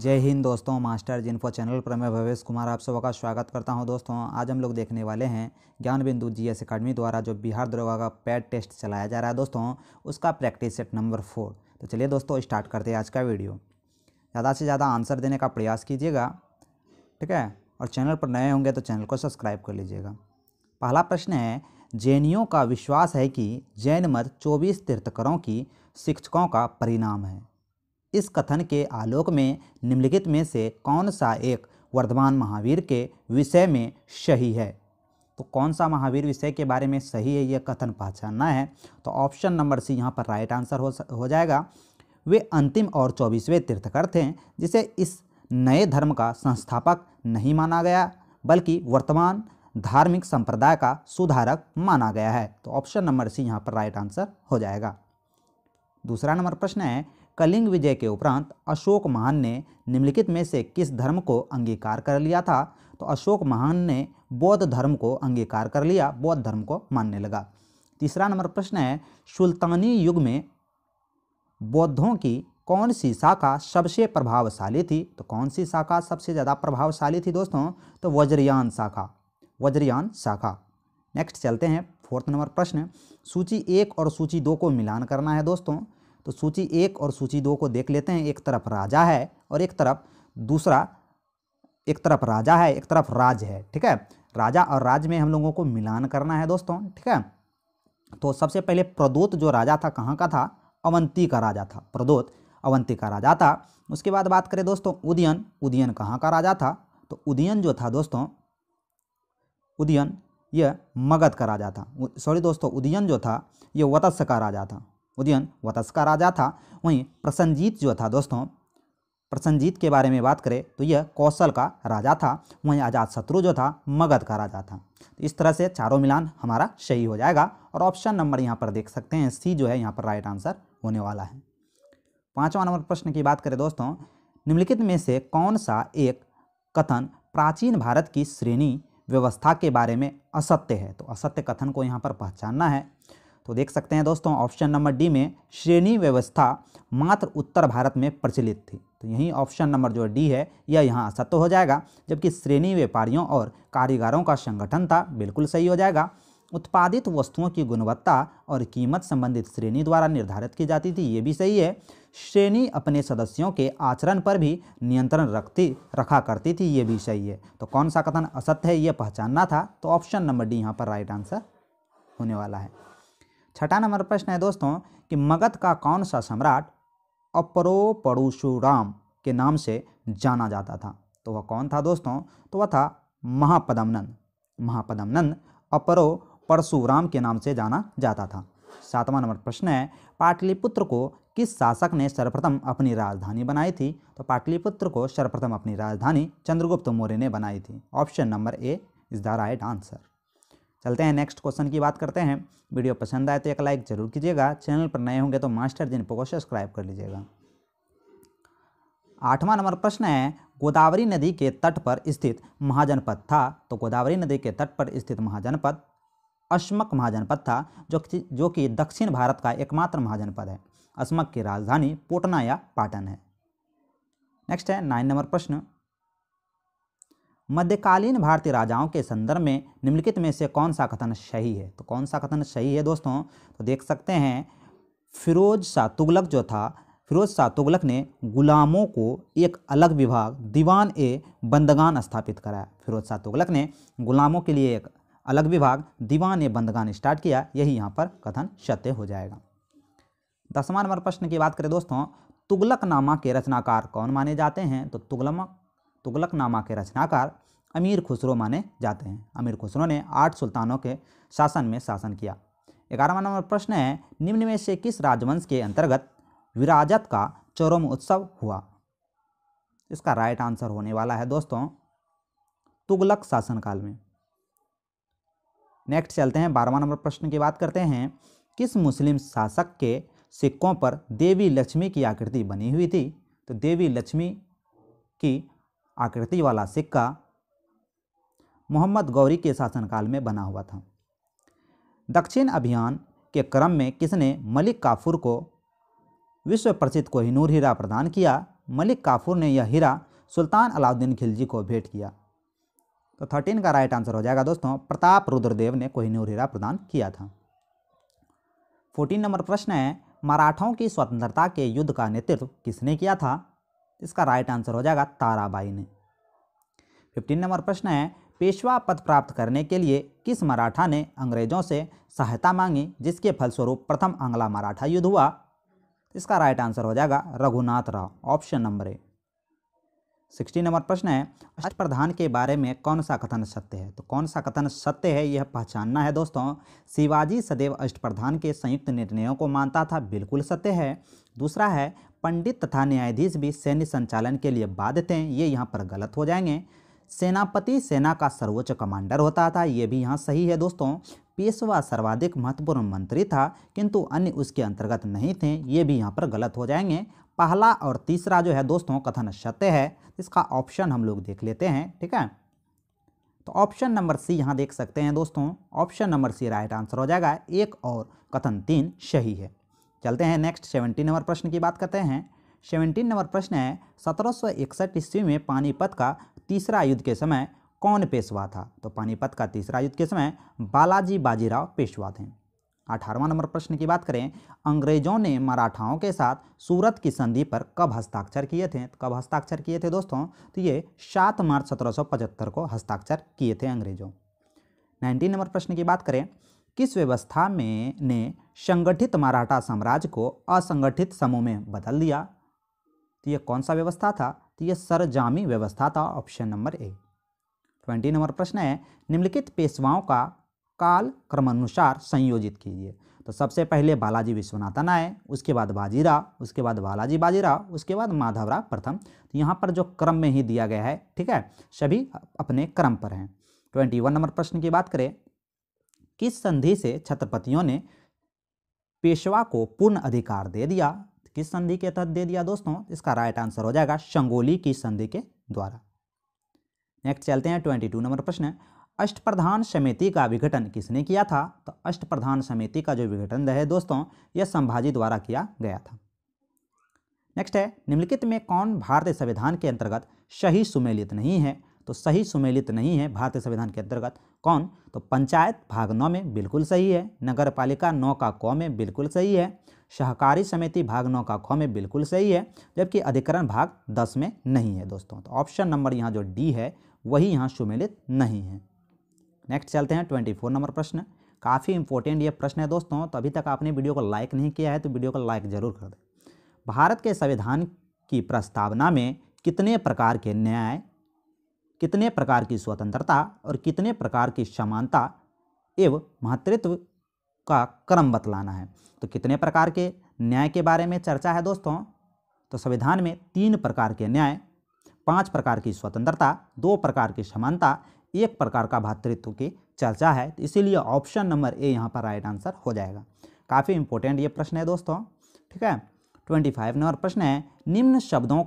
जय हिंद दोस्तों master जिन्फो channel पर मैं भवेश कुमार आप सबका स्वागत करता हूं दोस्तों आज हम लोग देखने वाले हैं ज्ञान बिंदु जी एस अकाडमी द्वारा जो बिहार दरोगा का पैड टेस्ट चलाया जा रहा है दोस्तों उसका प्रैक्टिस सेट नंबर फोर तो चलिए दोस्तों स्टार्ट करते हैं आज का वीडियो ज़्यादा से ज़्यादा आंसर देने का प्रयास कीजिएगा ठीक है और चैनल पर नए होंगे तो चैनल को सब्सक्राइब कर लीजिएगा पहला प्रश्न है जैनियों का विश्वास है कि जैन मत चौबीस तीर्थकरों की शिक्षकों का परिणाम है इस कथन के आलोक में निम्नलिखित में से कौन सा एक वर्धमान महावीर के विषय में सही है तो कौन सा महावीर विषय के बारे में सही है यह कथन पहचानना है तो ऑप्शन नंबर सी यहाँ पर राइट आंसर हो हो जाएगा वे अंतिम और चौबीसवें तीर्थकर थे जिसे इस नए धर्म का संस्थापक नहीं माना गया बल्कि वर्तमान धार्मिक संप्रदाय का सुधारक माना गया है तो ऑप्शन नंबर सी यहाँ पर राइट आंसर हो जाएगा दूसरा नंबर प्रश्न है कलिंग विजय के उपरांत अशोक महान ने निम्नलिखित में से किस धर्म को अंगीकार कर लिया था तो अशोक महान ने बौद्ध धर्म को अंगीकार कर लिया बौद्ध धर्म को मानने लगा तीसरा नंबर प्रश्न है सुल्तानी युग में बौद्धों की कौन सी शाखा सबसे प्रभावशाली थी तो कौन सी शाखा सबसे ज़्यादा प्रभावशाली थी दोस्तों तो वज्रयान शाखा वज्रयान शाखा नेक्स्ट चलते हैं फोर्थ नंबर प्रश्न सूची एक और सूची दो को मिलान करना है दोस्तों तो सूची एक और सूची दो को देख लेते हैं एक तरफ राजा है और एक तरफ दूसरा एक तरफ राजा है एक तरफ राज है ठीक है राजा और राज में हम लोगों को मिलान करना है दोस्तों ठीक है तो सबसे पहले प्रदोत जो राजा था कहाँ का था अवंती का राजा था प्रदोत अवंती का राजा था उसके बाद बात करें दोस्तों उदयन उदयन कहाँ का राजा था तो उदयन जो था दोस्तों उदयन यह मगध का राजा था सॉरी दोस्तों उदयन जो था यह वतस्य का राजा था उदयन वतस का राजा था वहीं प्रसन्नजीत जो था दोस्तों प्रसन्नजीत के बारे में बात करें तो यह कौशल का राजा था वहीं आजाद शत्रु जो था मगध का राजा था तो इस तरह से चारों मिलान हमारा सही हो जाएगा और ऑप्शन नंबर यहाँ पर देख सकते हैं सी जो है यहाँ पर राइट आंसर होने वाला है पाँचवा नंबर प्रश्न की बात करें दोस्तों निम्नलिखित में से कौन सा एक कथन प्राचीन भारत की श्रेणी व्यवस्था के बारे में असत्य है तो असत्य कथन को यहाँ पर पहचानना है तो देख सकते हैं दोस्तों ऑप्शन नंबर डी में श्रेणी व्यवस्था मात्र उत्तर भारत में प्रचलित थी तो यही ऑप्शन नंबर जो डी है यह यहाँ असत्य हो जाएगा जबकि श्रेणी व्यापारियों और कारीगरों का संगठन था बिल्कुल सही हो जाएगा उत्पादित वस्तुओं की गुणवत्ता और कीमत संबंधित श्रेणी द्वारा निर्धारित की जाती थी ये भी सही है श्रेणी अपने सदस्यों के आचरण पर भी नियंत्रण रखती रखा करती थी ये भी सही है तो कौन सा कथन असत्य है ये पहचानना था तो ऑप्शन नंबर डी यहाँ पर राइट आंसर होने वाला है छठा नंबर प्रश्न है दोस्तों कि मगध का कौन सा सम्राट अपरो परशुराम के नाम से जाना जाता था तो वह कौन था दोस्तों तो वह था महापदमनंद महापदमनंद अपरो परशुराम के नाम से जाना जाता था सातवां नंबर प्रश्न है पाटलिपुत्र को किस शासक ने सर्वप्रथम अपनी राजधानी बनाई थी तो पाटलिपुत्र को सर्वप्रथम अपनी राजधानी चंद्रगुप्त मौर्य ने बनाई थी option number A is the right answer चलते हैं नेक्स्ट क्वेश्चन की बात करते हैं वीडियो पसंद आए तो एक लाइक जरूर कीजिएगा चैनल पर नए होंगे तो मास्टर जिन को सब्सक्राइब कर लीजिएगा आठवां नंबर प्रश्न है गोदावरी नदी के तट पर स्थित महाजनपद था तो गोदावरी नदी के तट पर स्थित महाजनपद अश्मक महाजनपद था जो जो कि दक्षिण भारत का एकमात्र महाजनपद है अश्मक की राजधानी पोटना या पाटन है नेक्स्ट है नाइन नंबर प्रश्न मध्यकालीन भारतीय राजाओं के संदर्भ में निम्नलिखित में से कौन सा कथन सही है तो कौन सा कथन सही है दोस्तों तो देख सकते हैं फिरोज शाह तुगलक जो था फिरोज शाह तुगलक ने गुलामों को एक अलग विभाग दीवान ए बंदगान स्थापित कराया फिरोज शाह तुगलक ने गुलामों के लिए एक अलग विभाग दीवान ए बंदगान स्टार्ट किया यही यहाँ पर कथन सत्य हो जाएगा दसवां नंबर प्रश्न की बात करें दोस्तों तुगलक नामा के रचनाकार कौन माने जाते हैं तो तुगलमा तुगलक नामा के रचनाकार अमीर खुसरो माने जाते हैं अमीर खुसरो ने आठ सुल्तानों के शासन में शासन किया ग्यारहवा नंबर प्रश्न है निम्न में से किस राजवंश के अंतर्गत विराजत का चौरम उत्सव हुआ इसका राइट आंसर होने वाला है दोस्तों तुगलक शासनकाल में नेक्स्ट चलते हैं बारहवा नंबर प्रश्न की बात करते हैं किस मुस्लिम शासक के सिक्कों पर देवी लक्ष्मी की आकृति बनी हुई थी तो देवी लक्ष्मी की आकृति वाला सिक्का मोहम्मद गौरी के शासनकाल में बना हुआ था दक्षिण अभियान के क्रम में किसने मलिक काफूर को विश्व प्रसिद्ध कोहिनूर हीरा प्रदान किया मलिक काफूर ने यह हीरा सुल्तान अलाउद्दीन खिलजी को भेंट किया तो थर्टीन का राइट आंसर हो जाएगा दोस्तों प्रताप रुद्रदेव ने कोहिनूर हीरा प्रदान किया था फोर्टीन नंबर प्रश्न है मराठों की स्वतंत्रता के युद्ध का नेतृत्व किसने किया था इसका राइट आंसर हो जाएगा ताराबाई ने फिफ्टीन नंबर प्रश्न है पेशवा पद प्राप्त करने के लिए किस मराठा ने अंग्रेजों से सहायता मांगी जिसके फलस्वरूप प्रथम आंग्ला मराठा युद्ध हुआ इसका राइट आंसर हो जाएगा Raghunath Rao option number A sixty number प्रश्न है अष्ट प्रधान के बारे में कौन सा कथन सत्य है तो कौन सा कथन सत्य है यह पहचानना है दोस्तों शिवाजी सदैव अष्ट प्रधान के संयुक्त निर्णयों को मानता था बिल्कुल सत्य है दूसरा है पंडित तथा न्यायाधीश भी सैन्य संचालन के लिए बाध्य थे ये यहाँ पर गलत हो जाएंगे सेनापति सेना का सर्वोच्च कमांडर होता था ये भी यहाँ सही है दोस्तों पेशवा सर्वाधिक महत्वपूर्ण मंत्री था किंतु अन्य उसके अंतर्गत नहीं थे ये भी यहाँ पर गलत हो जाएंगे पहला और तीसरा जो है दोस्तों कथन सत्य है इसका ऑप्शन हम लोग देख लेते हैं ठीक है तो ऑप्शन नंबर सी यहाँ देख सकते हैं दोस्तों option number C right answer हो जाएगा एक और कथन तीन सही है चलते हैं नेक्स्ट सेवनटीन नंबर प्रश्न की बात करते हैं सेवनटीन नंबर प्रश्न है सत्रह सौ इकसठ ईस्वी में पानीपत का तीसरा युद्ध के समय कौन पेशवा था तो पानीपत का तीसरा युद्ध के समय बालाजी बाजीराव पेशवा थे अठारहवा नंबर प्रश्न की बात करें अंग्रेजों ने मराठाओं के साथ सूरत की संधि पर कब हस्ताक्षर किए थे तो कब हस्ताक्षर किए थे दोस्तों तो ये सात मार्च 1775 को हस्ताक्षर किए थे अंग्रेजों नाइन्टीन नंबर प्रश्न की बात करें किस व्यवस्था में ने संगठित मराठा साम्राज्य को असंगठित समूह में बदल दिया तो ये कौन सा व्यवस्था था तो यह सरजामी व्यवस्था था option number A twenty number प्रश्न है निम्नलिखित पेशवाओं का काल क्रमानुसार संयोजित कीजिए तो सबसे पहले बालाजी विश्वनाथन आए उसके बाद बाजीराव उसके बाद बालाजी बाजीराव उसके बाद माधवराव प्रथम तो यहाँ पर जो क्रम में ही दिया गया है ठीक है सभी अपने क्रम पर हैं ट्वेंटी वन नंबर प्रश्न की बात करें किस संधि से छत्रपतियों ने पेशवा को पूर्ण अधिकार दे दिया किस संधि के तहत दे दिया दोस्तों इसका राइट आंसर हो जाएगा संगोली की संधि के द्वारा नेक्स्ट चलते हैं ट्वेंटी टू नंबर प्रश्न अष्ट प्रधान समिति का विघटन किसने किया था तो अष्ट प्रधान समिति का जो विघटन है दोस्तों यह संभाजी द्वारा किया गया था नेक्स्ट है निम्नलिखित में कौन भारतीय संविधान के अंतर्गत सही सुमेलित नहीं है तो सही सुमेलित नहीं है भारतीय संविधान के अंतर्गत कौन तो पंचायत भाग नौ में बिल्कुल सही है नगर पालिका नौ का कौ में बिल्कुल सही है सहकारी समिति भाग नौ का ख में बिल्कुल सही है जबकि अधिकरण भाग दस में नहीं है दोस्तों तो ऑप्शन नंबर यहाँ जो डी है वही यहाँ सुमेलित नहीं है नेक्स्ट चलते हैं ट्वेंटी फोर नंबर प्रश्न काफ़ी इंपॉर्टेंट ये प्रश्न है दोस्तों तो अभी तक आपने वीडियो को लाइक नहीं किया है तो वीडियो को लाइक जरूर कर दें भारत के संविधान की प्रस्तावना में कितने प्रकार के न्याय कितने प्रकार की स्वतंत्रता और कितने प्रकार की समानता एवं मातृत्व का क्रम बतलाना है तो कितने प्रकार के न्याय के बारे में चर्चा है दोस्तों तो संविधान में तीन प्रकार के न्याय पांच प्रकार की स्वतंत्रता दो प्रकार की समानता एक प्रकार का भातृत्व की चर्चा है तो इसीलिए ऑप्शन नंबर ए यहाँ पर राइट आंसर हो जाएगा काफ़ी इंपॉर्टेंट ये प्रश्न है दोस्तों ठीक है ट्वेंटी फाइव नंबर प्रश्न है निम्न शब्दों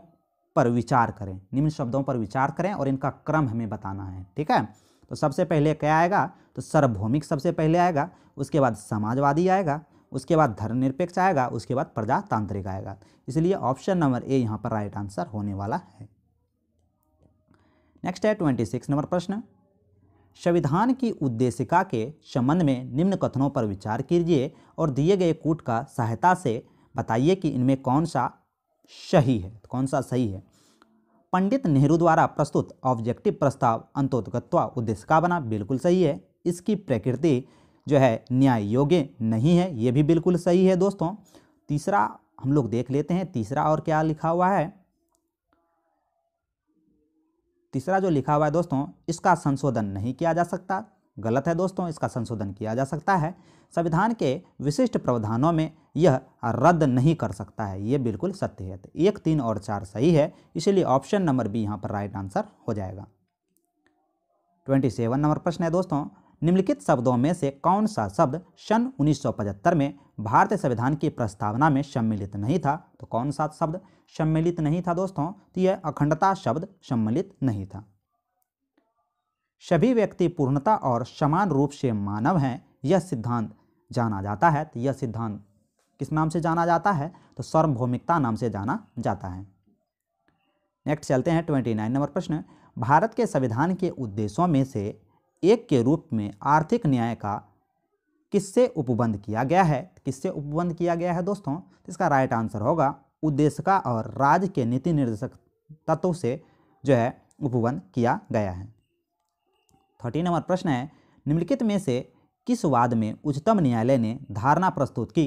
पर विचार करें निम्न शब्दों पर विचार करें और इनका क्रम हमें बताना है ठीक है तो सबसे पहले क्या आएगा तो सार्वभौमिक सबसे पहले आएगा उसके बाद समाजवादी आएगा उसके बाद धर्मनिरपेक्ष आएगा उसके बाद प्रजातांत्रिक आएगा इसलिए ऑप्शन नंबर ए यहाँ पर राइट आंसर होने वाला है नेक्स्ट है ट्वेंटी सिक्स नंबर प्रश्न संविधान की उद्देशिका के संबंध में निम्न कथनों पर विचार कीजिए और दिए गए कूट का सहायता से बताइए कि इनमें कौन सा सही है कौन सा सही है पंडित नेहरू द्वारा प्रस्तुत ऑब्जेक्टिव प्रस्ताव अंतोदगत्वा उद्देश्य का बना बिल्कुल सही है इसकी प्रकृति जो है न्याय योग्य नहीं है ये भी बिल्कुल सही है दोस्तों तीसरा हम लोग देख लेते हैं तीसरा और क्या लिखा हुआ है तीसरा जो लिखा हुआ है दोस्तों इसका संशोधन नहीं किया जा सकता गलत है दोस्तों इसका संशोधन किया जा सकता है संविधान के विशिष्ट प्रावधानों में यह रद्द नहीं कर सकता है ये बिल्कुल सत्य है तो एक तीन और चार सही है इसलिए ऑप्शन नंबर बी यहाँ पर राइट आंसर हो जाएगा ट्वेंटी सेवन नंबर प्रश्न है दोस्तों निम्नलिखित शब्दों में से कौन सा शब्द सन पचहत्तर में भारतीय संविधान की प्रस्तावना में सम्मिलित नहीं था तो कौन सा शब्द सम्मिलित नहीं था दोस्तों तो यह अखंडता शब्द सम्मिलित नहीं था सभी व्यक्ति पूर्णता और समान रूप से मानव हैं यह सिद्धांत जाना जाता है तो यह सिद्धांत किस नाम से जाना जाता है तो सार्वभौमिकता नाम से जाना जाता है नेक्स्ट चलते हैं ट्वेंटी नाइन नंबर प्रश्न भारत के संविधान के उद्देश्यों में से एक के रूप में आर्थिक न्याय का किससे उपबंध किया गया है तो किससे उपबंध किया गया है दोस्तों तो इसका राइट आंसर होगा उद्देश्यका और राज्य के नीति निर्देशक तत्वों से जो है उपबंध किया गया है थर्टी नंबर प्रश्न है निम्नलिखित में से किस वाद में उच्चतम न्यायालय ने धारणा प्रस्तुत की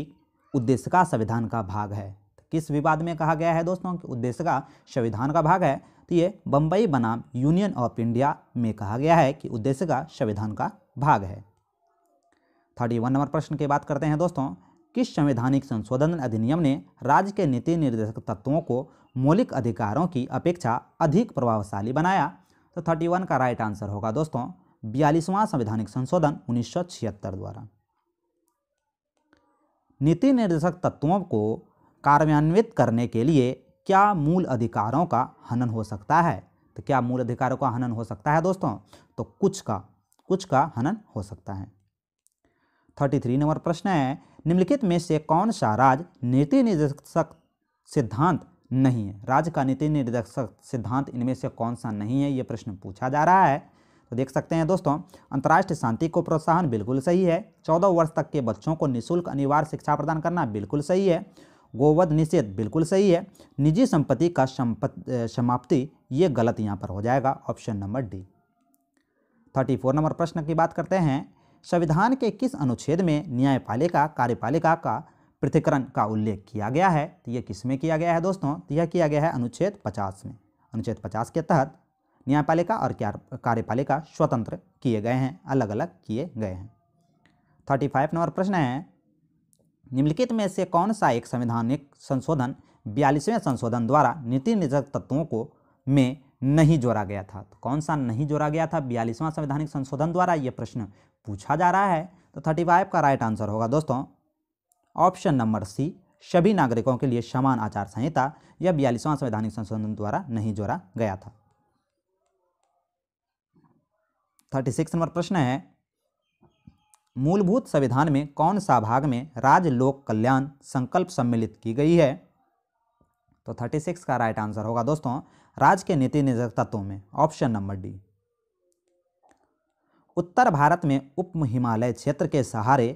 उद्देश्य का संविधान का भाग है तो किस विवाद में कहा गया है दोस्तों कि उद्देश्य का संविधान का भाग है तो ये बम्बई बनाम यूनियन ऑफ इंडिया में कहा गया है कि उद्देश्य का संविधान का भाग है थर्टी वन नंबर प्रश्न की बात करते हैं दोस्तों किस संवैधानिक संशोधन अधिनियम ने राज्य के नीति निर्देशक तत्वों को मौलिक अधिकारों की अपेक्षा अधिक प्रभावशाली बनाया तो थर्टी वन का राइट आंसर होगा दोस्तों बयालीसवां संवैधानिक संशोधन उन्नीस द्वारा नीति निर्देशक तत्वों को कार्यान्वित करने के लिए क्या मूल अधिकारों का हनन हो सकता है तो क्या मूल अधिकारों का हनन हो सकता है दोस्तों तो कुछ का कुछ का हनन हो सकता है थर्टी थ्री नंबर प्रश्न है निम्नलिखित में से कौन सा राज नीति निर्देशक सिद्धांत नहीं है राज्य का नीति निर्देशक सिद्धांत इनमें से कौन सा नहीं है ये प्रश्न पूछा जा रहा है तो देख सकते हैं दोस्तों अंतर्राष्ट्रीय शांति को प्रोत्साहन बिल्कुल सही है चौदह वर्ष तक के बच्चों को निःशुल्क अनिवार्य शिक्षा प्रदान करना बिल्कुल सही है गोवध निषेध बिल्कुल सही है निजी संपत्ति का समाप्ति ये गलत यहाँ पर हो जाएगा option number D thirty four number प्रश्न की बात करते हैं संविधान के किस अनुच्छेद में न्यायपालिका कार्यपालिका का पृथकरण का उल्लेख किया गया है तो यह किस में किया गया है दोस्तों तो यह किया गया है अनुच्छेद पचास में अनुच्छेद पचास के तहत न्यायपालिका और कार्यपालिका स्वतंत्र किए गए हैं अलग अलग किए गए हैं थर्टी फाइव नंबर प्रश्न है निम्नलिखित में से कौन सा एक संवैधानिक संशोधन बयालीसवें संशोधन द्वारा नीति निर्देशक तत्वों को में नहीं जोड़ा गया था तो कौन सा नहीं जोड़ा गया था बयालीसवां संवैधानिक संशोधन द्वारा ये प्रश्न पूछा जा रहा है तो थर्टी फाइव का राइट आंसर होगा दोस्तों ऑप्शन नंबर सी सभी नागरिकों के लिए समान आचार संहिता यह बयालीसवां संवैधानिक संशोधन द्वारा नहीं जोड़ा गया था थर्टी सिक्स नंबर प्रश्न है मूलभूत संविधान में कौन सा भाग में राज्य लोक कल्याण संकल्प सम्मिलित की गई है तो थर्टी सिक्स का राइट आंसर होगा दोस्तों राज्य के नीति निर्देशक तत्वों में ऑप्शन नंबर डी उत्तर भारत में उप हिमालय क्षेत्र के सहारे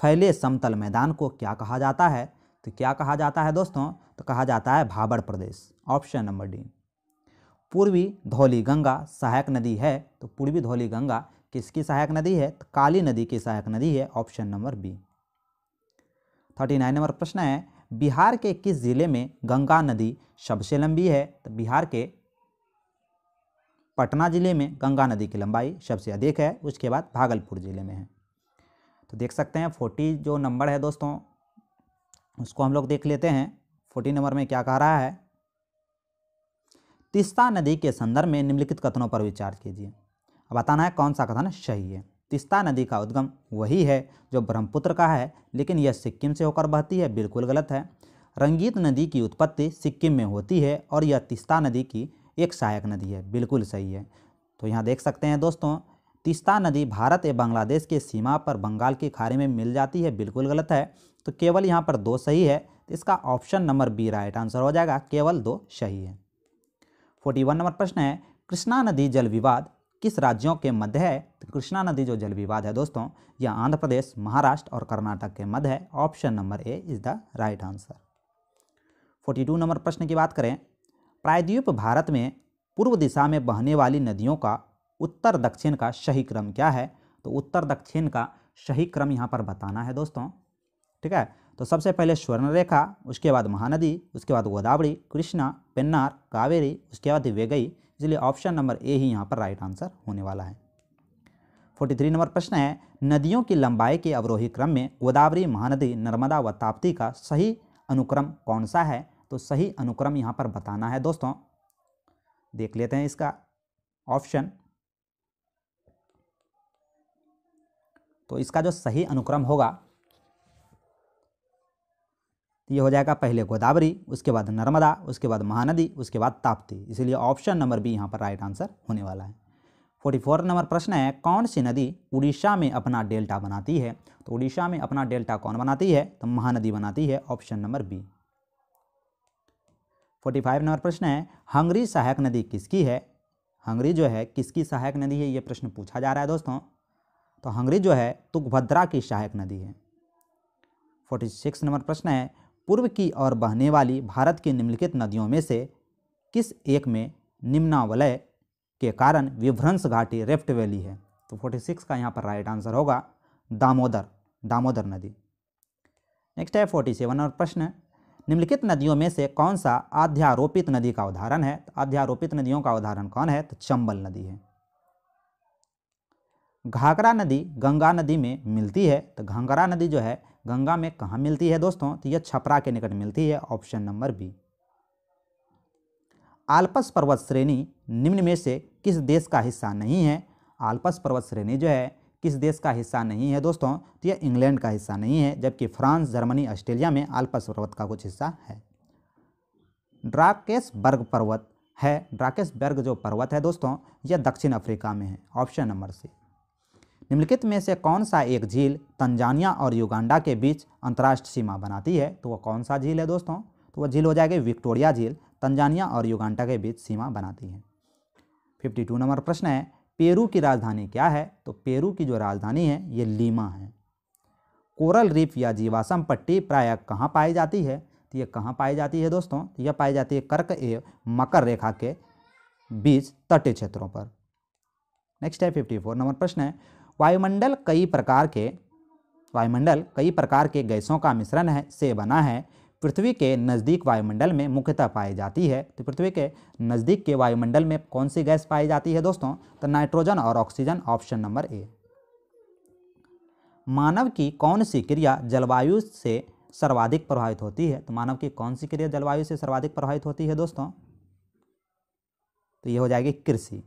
फैले समतल मैदान को क्या कहा जाता है तो क्या कहा जाता है दोस्तों तो कहा जाता है भाबड़ प्रदेश ऑप्शन नंबर डी पूर्वी धौली गंगा सहायक नदी है तो पूर्वी धौली गंगा किसकी सहायक नदी है तो काली नदी की सहायक नदी है option number B thirty nine number प्रश्न है बिहार के किस जिले में गंगा नदी सबसे लंबी है तो बिहार के पटना जिले में गंगा नदी की लंबाई सबसे अधिक है उसके बाद भागलपुर जिले में है तो देख सकते हैं फोर्टी जो नंबर है दोस्तों उसको हम लोग देख लेते हैं फोर्टी नंबर में क्या कह रहा है तिस्ता नदी के संदर्भ में निम्नलिखित कथनों पर विचार कीजिए अब बताना है कौन सा कथन सही है तिस्ता नदी का उद्गम वही है जो ब्रह्मपुत्र का है लेकिन यह सिक्किम से होकर बहती है बिल्कुल गलत है रंगीत नदी की उत्पत्ति सिक्किम में होती है और यह तिस्ता नदी की एक सहायक नदी है बिल्कुल सही है तो यहाँ देख सकते हैं दोस्तों तिस्ता नदी भारत एवं बांग्लादेश के सीमा पर बंगाल की खाड़ी में मिल जाती है बिल्कुल गलत है तो केवल यहाँ पर दो सही है इसका option number B right answer हो जाएगा केवल दो सही है फोर्टी वन नंबर प्रश्न है कृष्णा नदी जल विवाद किस राज्यों के मध्य है तो कृष्णा नदी जो जल विवाद है दोस्तों यह आंध्र प्रदेश महाराष्ट्र और कर्नाटक के मध्य है option number A is the right answer forty two number प्रश्न की बात करें प्रायद्वीप भारत में पूर्व दिशा में बहने वाली नदियों का उत्तर दक्षिण का सही क्रम क्या है तो उत्तर दक्षिण का सही क्रम यहाँ पर बताना है दोस्तों ठीक है तो सबसे पहले स्वर्णरेखा उसके बाद महानदी उसके बाद गोदावरी कृष्णा पेन्नार कावेरी उसके बाद वेगई इसलिए ऑप्शन नंबर ए ही यहाँ पर राइट आंसर होने वाला है फोर्टी थ्री नंबर प्रश्न है नदियों की लंबाई के अवरोही क्रम में गोदावरी महानदी नर्मदा व ताप्ती का सही अनुक्रम कौन सा है तो सही अनुक्रम यहाँ पर बताना है दोस्तों देख लेते हैं इसका ऑप्शन तो इसका जो सही अनुक्रम होगा तो ये हो जाएगा पहले गोदावरी उसके बाद नर्मदा उसके बाद महानदी उसके बाद ताप्ती इसलिए ऑप्शन नंबर बी यहाँ पर राइट आंसर होने वाला है फोर्टी फोर नंबर प्रश्न है कौन सी नदी उड़ीसा में अपना डेल्टा बनाती है तो उड़ीसा में अपना डेल्टा कौन बनाती है तो महानदी बनाती है option number B forty five number प्रश्न है हंगरी सहायक नदी किसकी है हंगरी जो है किसकी सहायक नदी है ये प्रश्न पूछा जा रहा है दोस्तों तो हंगरी जो है तुकभद्रा की सहायक नदी है फोर्टी सिक्स नंबर प्रश्न है पूर्व की ओर बहने वाली भारत की निम्नलिखित नदियों में से किस एक में निम्नावलय के कारण विभ्रंश घाटी रेफ्ट वैली है तो 46 का यहाँ पर राइट आंसर होगा दामोदर दामोदर नदी नेक्स्ट है 47 और प्रश्न निम्नलिखित नदियों में से कौन सा आध्यारोपित नदी का उदाहरण है तो आध्यारोपित नदियों का उदाहरण कौन है तो चंबल नदी है घाघरा नदी गंगा नदी में मिलती है तो घाघरा नदी जो है गंगा में कहाँ मिलती है दोस्तों तो यह छपरा के निकट मिलती है ऑप्शन नंबर बी आल्पस पर्वत श्रेणी निम्न में से किस देश का हिस्सा नहीं है आल्पस पर्वत श्रेणी जो है किस देश का हिस्सा नहीं है दोस्तों तो यह इंग्लैंड का हिस्सा नहीं है जबकि फ्रांस जर्मनी ऑस्ट्रेलिया में आल्पस पर्वत का कुछ हिस्सा है बर्ग पर्वत है बर्ग जो पर्वत है दोस्तों यह दक्षिण अफ्रीका में है ऑप्शन नंबर सी निम्नलिखित में से कौन सा एक झील तंजानिया और युगांडा के बीच अंतर्राष्ट्रीय सीमा बनाती है तो वह कौन सा झील है दोस्तों तो वह झील हो जाएगी विक्टोरिया झील तंजानिया और युगांडा के बीच सीमा बनाती है टू नंबर प्रश्न है पेरू की राजधानी क्या है तो पेरू की जो राजधानी है ये लीमा है कोरल रीफ या जीवाशम पट्टी प्रायः कहाँ पाई जाती है तो ये कहाँ पाई जाती है दोस्तों तो यह पाई जाती है कर्क एवं मकर रेखा के बीच तटीय क्षेत्रों पर नेक्स्ट है 54 नंबर प्रश्न है वायुमंडल कई प्रकार के वायुमंडल कई प्रकार के गैसों का मिश्रण है से बना है पृथ्वी के नज़दीक वायुमंडल में मुख्यतः पाई जाती है तो पृथ्वी के नज़दीक के वायुमंडल में कौन सी गैस पाई जाती है दोस्तों तो नाइट्रोजन और ऑक्सीजन ऑप्शन नंबर ए मानव की कौन सी क्रिया जलवायु से सर्वाधिक प्रभावित होती है तो मानव की कौन सी क्रिया जलवायु से सर्वाधिक प्रभावित होती है दोस्तों तो ये हो जाएगी कृषि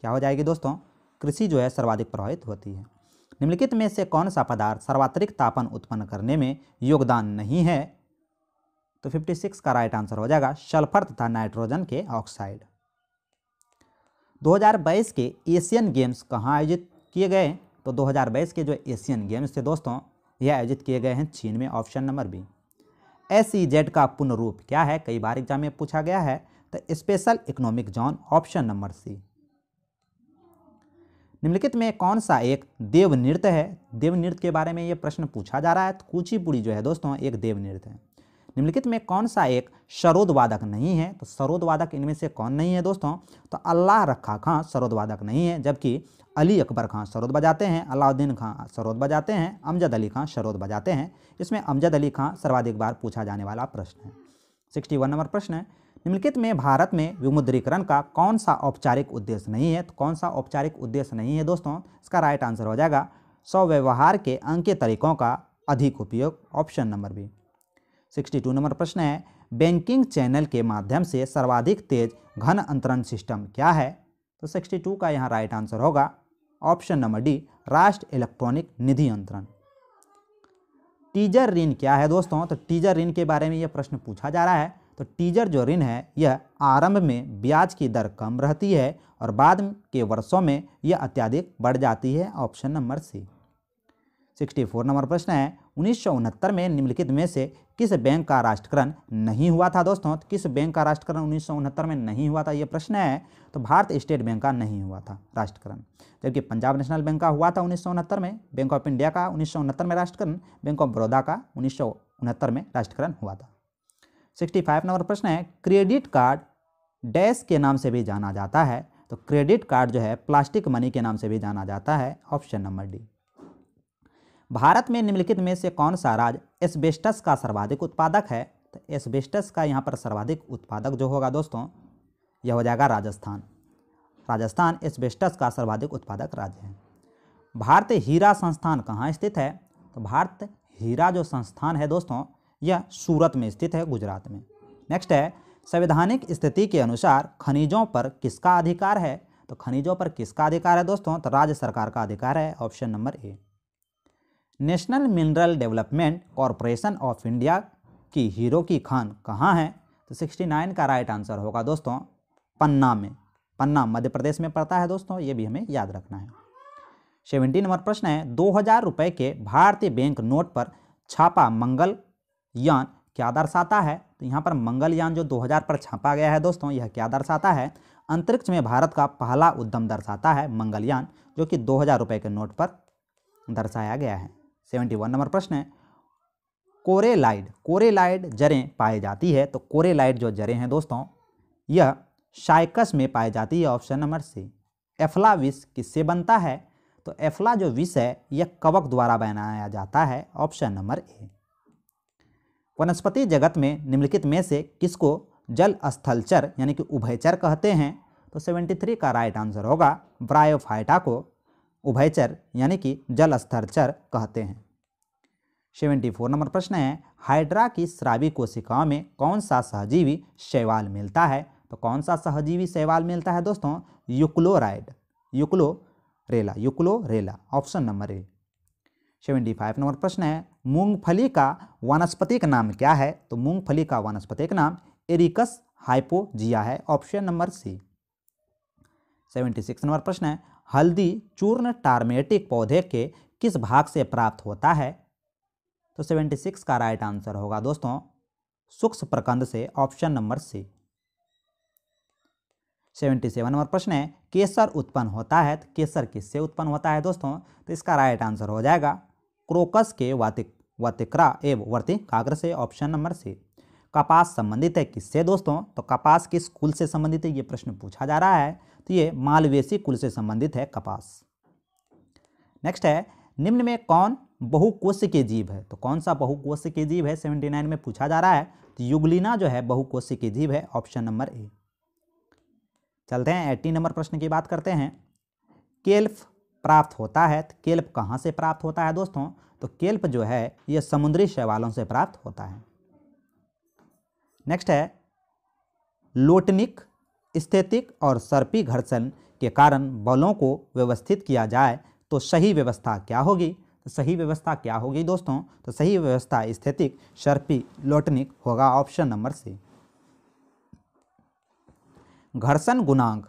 क्या हो जाएगी दोस्तों कृषि जो है सर्वाधिक प्रभावित होती है निम्नलिखित में से कौन सा पदार्थ सर्वात्रिक तापन उत्पन्न करने में योगदान नहीं है तो 56 का राइट आंसर हो जाएगा सल्फर तथा नाइट्रोजन के ऑक्साइड 2022 के एशियन गेम्स कहाँ आयोजित किए गए तो 2022 के जो एशियन गेम्स थे दोस्तों यह आयोजित किए गए हैं चीन में option number B S e का पूर्ण रूप क्या है कई बार एग्जाम में पूछा गया है तो special economic zone option number C निम्नलिखित में कौन सा एक देव नृत्य है देव नृत्य के बारे में ये प्रश्न पूछा जा रहा है तो कुचिपुड़ी जो है दोस्तों एक देव नृत्य है निम्नलिखित में कौन सा एक वादक नहीं है तो सरोद वादक इनमें से कौन नहीं है दोस्तों तो अल्लाह रखा खां वादक नहीं है जबकि अली अकबर खां सरोद बजाते हैं अलाउद्दीन खां सरोद बजाते हैं अमजद अली खां सरोद बजाते हैं इसमें अमजद अली खां सर्वाधिक बार पूछा जाने वाला प्रश्न है सिक्सटी वन नंबर प्रश्न है निम्नलिखित में भारत में विमुद्रीकरण का कौन सा औपचारिक उद्देश्य नहीं है तो कौन सा औपचारिक उद्देश्य नहीं है दोस्तों इसका राइट आंसर हो जाएगा स्वव्यवहार के अंकित तरीकों का अधिक उपयोग ऑप्शन नंबर बी 62 नंबर प्रश्न है बैंकिंग चैनल के माध्यम से सर्वाधिक तेज घन अंतरण सिस्टम क्या है तो 62 का यहाँ राइट आंसर होगा ऑप्शन नंबर डी राष्ट्र इलेक्ट्रॉनिक निधि अंतरण टीजर ऋण क्या है दोस्तों तो टीजर ऋण के बारे में यह प्रश्न पूछा जा रहा है तो टीजर जो ऋण है यह आरंभ में ब्याज की दर कम रहती है और बाद के वर्षों में यह अत्यधिक बढ़ जाती है option number C sixty four number प्रश्न है उन्नीस में निम्नलिखित में से किस बैंक का राष्ट्रकरण नहीं हुआ था दोस्तों तो किस बैंक का राष्ट्रकरण उन्नीस में नहीं हुआ था यह प्रश्न है तो भारत स्टेट बैंक का नहीं हुआ था राष्ट्रकरण जबकि पंजाब नेशनल बैंक का हुआ था उन्नीस में बैंक ऑफ इंडिया का उन्नीस में राष्ट्रकरण बैंक ऑफ बड़ौदा का उन्नीस में राष्ट्रकरण हुआ था सिक्सटी फाइव नंबर प्रश्न है क्रेडिट कार्ड डैश के नाम से भी जाना जाता है तो क्रेडिट कार्ड जो है प्लास्टिक मनी के नाम से भी जाना जाता है ऑप्शन नंबर डी भारत में निम्नलिखित में से कौन सा राज्य एस्बेस्टस का सर्वाधिक उत्पादक है तो एस्बेस्टस का यहाँ पर सर्वाधिक उत्पादक जो होगा दोस्तों यह हो जाएगा राजस्थान राजस्थान एस्बेस्टस का सर्वाधिक उत्पादक राज्य है भारत हीरा संस्थान कहाँ स्थित है तो भारत हीरा जो संस्थान है दोस्तों यह सूरत में स्थित है गुजरात में नेक्स्ट है संवैधानिक स्थिति के अनुसार खनिजों पर किसका अधिकार है तो खनिजों पर किसका अधिकार है दोस्तों तो राज्य सरकार का अधिकार है option number A national mineral development corporation of India की हीरो की खान कहाँ है तो 69 का राइट आंसर होगा दोस्तों पन्ना में पन्ना मध्य प्रदेश में पड़ता है दोस्तों ये भी हमें याद रखना है सेवेंटी नंबर प्रश्न है दो हज़ार रुपये के भारतीय बैंक नोट पर छापा मंगल यान क्या दर्शाता है तो यहाँ पर मंगलयान जो 2000 पर छापा गया है दोस्तों यह क्या दर्शाता है अंतरिक्ष में भारत का पहला उद्यम दर्शाता है मंगलयान जो कि दो हज़ार के नोट पर दर्शाया गया है सेवेंटी वन नंबर प्रश्न है कोरेलाइड कोरेलाइड जरें पाई जाती है तो कोरेलाइड जो जरें हैं दोस्तों यह शाइकस में पाई जाती है ऑप्शन नंबर सी एफला विष किससे बनता है तो एफला जो विष है यह कवक द्वारा बनाया जाता है ऑप्शन नंबर ए वनस्पति जगत में निम्नलिखित में से किसको जल स्थलचर यानी कि उभयचर कहते हैं तो 73 का राइट आंसर होगा ब्रायोफाइटा को उभयचर यानी कि जल स्थलचर कहते हैं 74 नंबर प्रश्न है हाइड्रा की श्रावी कोशिकाओं में कौन सा सहजीवी शैवाल मिलता है तो कौन सा सहजीवी शैवाल मिलता है दोस्तों यूक्लोराइड युक्लो रेला यूक्लो रेला option number A seventy five number प्रश्न है मूंगफली का वनस्पतिक नाम क्या है तो मूंगफली का वनस्पतिक नाम एरिकस हाइपोजिया है option number C seventy six number प्रश्न है हल्दी चूर्ण टार्मेटिक पौधे के किस भाग से प्राप्त होता है तो सेवेंटी सिक्स का राइट आंसर होगा दोस्तों सूक्ष्म प्रकंद से option number C seventy seven number प्रश्न है केसर उत्पन्न होता है तो केसर किससे उत्पन्न होता है दोस्तों तो इसका राइट आंसर हो जाएगा क्रोकस के वातिक वातिक्रा एवं वर्ती काग्र से ऑप्शन नंबर सी कपास संबंधित है किससे दोस्तों तो कपास किस कुल से संबंधित है ये प्रश्न पूछा जा रहा है तो ये मालवेसी कुल से संबंधित है कपास नेक्स्ट है निम्न में कौन बहुकोश के जीव है तो कौन सा बहुकोश के जीव है सेवेंटी नाइन में पूछा जा रहा है तो युगलिना जो है बहुकोश के जीव है ऑप्शन नंबर ए चलते हैं एट्टी नंबर प्रश्न की बात करते हैं केल्फ प्राप्त होता है तो केल्प कहाँ से प्राप्त होता है दोस्तों तो केल्प जो है ये समुद्री शैवालों से प्राप्त होता है नेक्स्ट है लोटनिक स्थितिक और सर्पी घर्षण के कारण बलों को व्यवस्थित किया जाए तो सही व्यवस्था क्या होगी तो सही व्यवस्था क्या होगी दोस्तों तो सही व्यवस्था स्थितिक सर्पी लोटनिक होगा ऑप्शन नंबर सी घर्षण गुणांक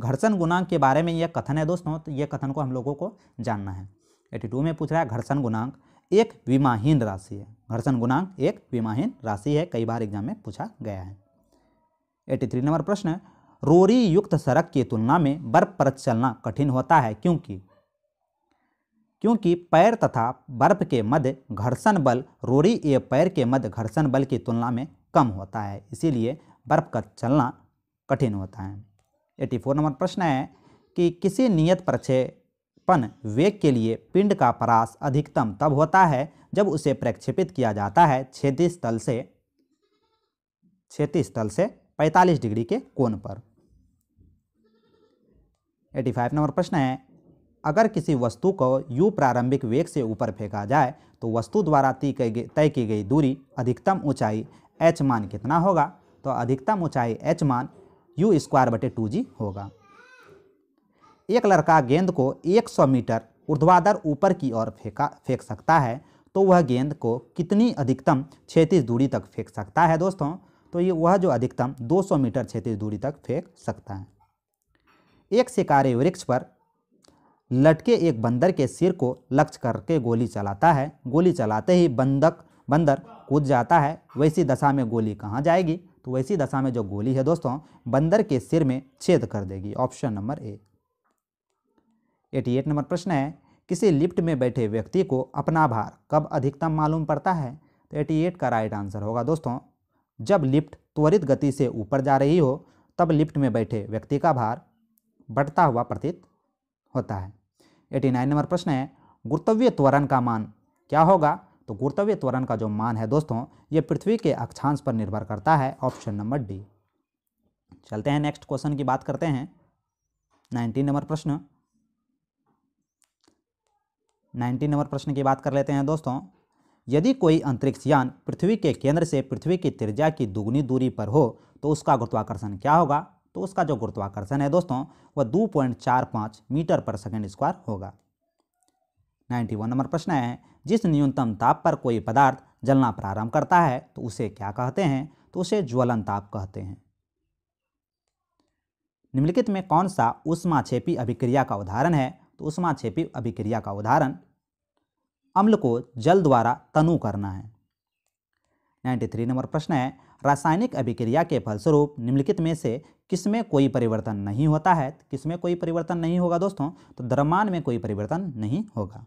घर्षण गुणांक के बारे में यह कथन है दोस्तों तो यह कथन को हम लोगों को जानना है एटी टू में पूछ रहा है घर्षण गुणांक एक विमाहीन राशि है घर्षण गुणांक एक विमाहीन राशि है कई बार एग्जाम में पूछा गया है एटी थ्री नंबर प्रश्न रोरी युक्त सड़क की तुलना में बर्फ पर चलना कठिन होता है क्योंकि क्योंकि पैर तथा बर्फ के मध्य घर्षण बल रोरी ए पैर के मध्य घर्षण बल की तुलना में कम होता है इसीलिए बर्फ का चलना कठिन होता है एटी फोर नंबर प्रश्न है कि किसी नियत प्रक्षेपण वेग के लिए पिंड का परास अधिकतम तब होता है जब उसे प्रक्षेपित किया जाता है क्षेत्रीय स्थल से क्षेत्रीय स्थल से 45 डिग्री के कोण पर 85 नंबर प्रश्न है अगर किसी वस्तु को यू प्रारंभिक वेग से ऊपर फेंका जाए तो वस्तु द्वारा तय की गई दूरी अधिकतम ऊंचाई h मान कितना होगा तो अधिकतम ऊंचाई h मान यू स्क्वायर बटे टू जी होगा एक लड़का गेंद को 100 मीटर ऊर्ध्वाधर ऊपर की ओर फेंका फेंक सकता है तो वह गेंद को कितनी अधिकतम छेतीस दूरी तक फेंक सकता है दोस्तों तो ये वह जो अधिकतम 200 मीटर छेतीस दूरी तक फेंक सकता है एक शिकारी वृक्ष पर लटके एक बंदर के सिर को लक्ष्य करके गोली चलाता है गोली चलाते ही बंदक बंदर कूद जाता है वैसी दशा में गोली कहाँ जाएगी तो वैसी दशा में जो गोली है दोस्तों बंदर के सिर में छेद कर देगी option number A eighty eight number प्रश्न है किसी लिफ्ट में बैठे व्यक्ति को अपना भार कब अधिकतम मालूम पड़ता है तो एटी एट का राइट आंसर होगा दोस्तों जब लिफ्ट त्वरित गति से ऊपर जा रही हो तब लिफ्ट में बैठे व्यक्ति का भार बढ़ता हुआ प्रतीत होता है एटी नाइन नंबर प्रश्न है गुरुतव्य त्वरण का मान क्या होगा तो गुरुत्वीय त्वरण का जो मान है दोस्तों ये पृथ्वी के अक्षांश पर निर्भर करता है ऑप्शन नंबर डी चलते हैं नेक्स्ट क्वेश्चन की बात करते हैं नाइन्टीन नंबर प्रश्न नाइन्टीन नंबर प्रश्न की बात कर लेते हैं दोस्तों यदि कोई अंतरिक्ष यान पृथ्वी के केंद्र से पृथ्वी की त्रिज्या की दुगनी दूरी पर हो तो उसका गुरुत्वाकर्षण क्या होगा तो उसका जो गुरुत्वाकर्षण है दोस्तों वह दो पॉइंट चार मीटर पर सेकेंड स्क्वायर होगा नाइन्टी वन नंबर प्रश्न है जिस न्यूनतम ताप पर कोई पदार्थ जलना प्रारंभ करता है तो उसे क्या कहते हैं तो उसे ज्वलन ताप कहते हैं निम्नलिखित में कौन सा उष्माक्षेपी अभिक्रिया का उदाहरण है तो उष्माक्षेपी अभिक्रिया का उदाहरण अम्ल को जल द्वारा तनु करना है नाइन्टी थ्री नंबर प्रश्न है रासायनिक अभिक्रिया के फलस्वरूप निम्नलिखित में से किस में कोई परिवर्तन नहीं होता है किस में कोई परिवर्तन नहीं होगा दोस्तों तो द्रव्यमान में कोई परिवर्तन नहीं होगा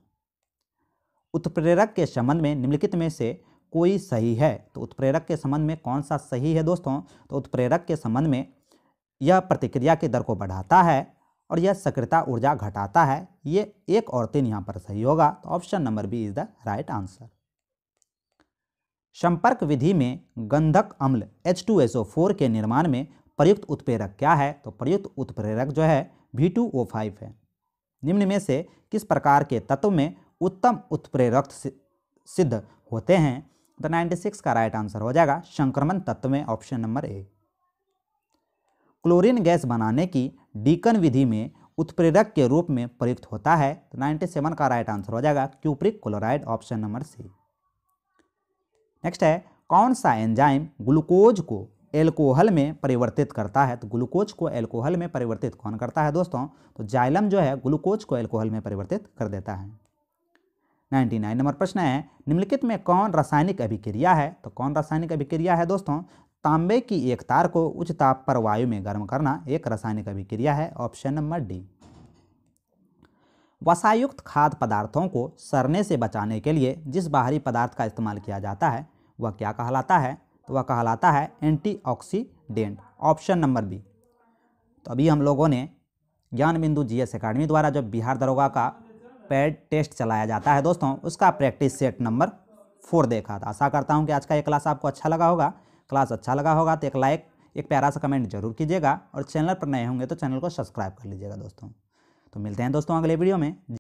उत्प्रेरक के संबंध में निम्नलिखित में से कोई सही है तो उत्प्रेरक के संबंध में कौन सा सही है दोस्तों तो उत्प्रेरक के संबंध में यह प्रतिक्रिया की दर को बढ़ाता है और यह सक्रियता ऊर्जा घटाता है ये एक और तीन यहाँ पर सही होगा तो option number B is the right answer संपर्क विधि में गंधक अम्ल H2SO4 के निर्माण में प्रयुक्त उत्प्रेरक क्या है तो प्रयुक्त उत्प्रेरक जो है V2O5 है निम्न में से किस प्रकार के तत्व में उत्तम उत्प्रेरक सिद्ध होते हैं तो 96 का राइट आंसर हो जाएगा संक्रमण तत्व में option number A chlorine gas बनाने की डीकन विधि में उत्प्रेरक के रूप में प्रयुक्त होता है तो सेवन का राइट आंसर हो जाएगा cupric chloride option number C next है कौन सा एंजाइम ग्लूकोज को एल्कोहल में परिवर्तित करता है तो ग्लूकोज को एल्कोहल में परिवर्तित कौन करता है दोस्तों तो जाइलम जो है ग्लूकोज को एल्कोहल में परिवर्तित कर देता है 99 नंबर प्रश्न है निम्नलिखित में कौन रासायनिक अभिक्रिया है तो कौन रासायनिक अभिक्रिया है दोस्तों तांबे की एक तार को उच्च ताप पर वायु में गर्म करना एक रासायनिक अभिक्रिया है ऑप्शन नंबर डी वसायुक्त खाद्य पदार्थों को सड़ने से बचाने के लिए जिस बाहरी पदार्थ का इस्तेमाल किया जाता है वह क्या कहलाता है तो वह कहलाता है एंटीऑक्सीडेंट ऑप्शन नंबर बी तो अभी हम लोगों ने ज्ञान बिंदु जी एस अकाडमी द्वारा जो बिहार दरोगा का पैड टेस्ट चलाया जाता है दोस्तों उसका प्रैक्टिस सेट नंबर फोर देखा था आशा करता हूँ कि आज का ये क्लास आपको अच्छा लगा होगा क्लास अच्छा लगा होगा तो एक लाइक एक प्यारा सा कमेंट जरूर कीजिएगा और चैनल पर नए होंगे तो चैनल को सब्सक्राइब कर लीजिएगा दोस्तों तो मिलते हैं दोस्तों अगले वीडियो में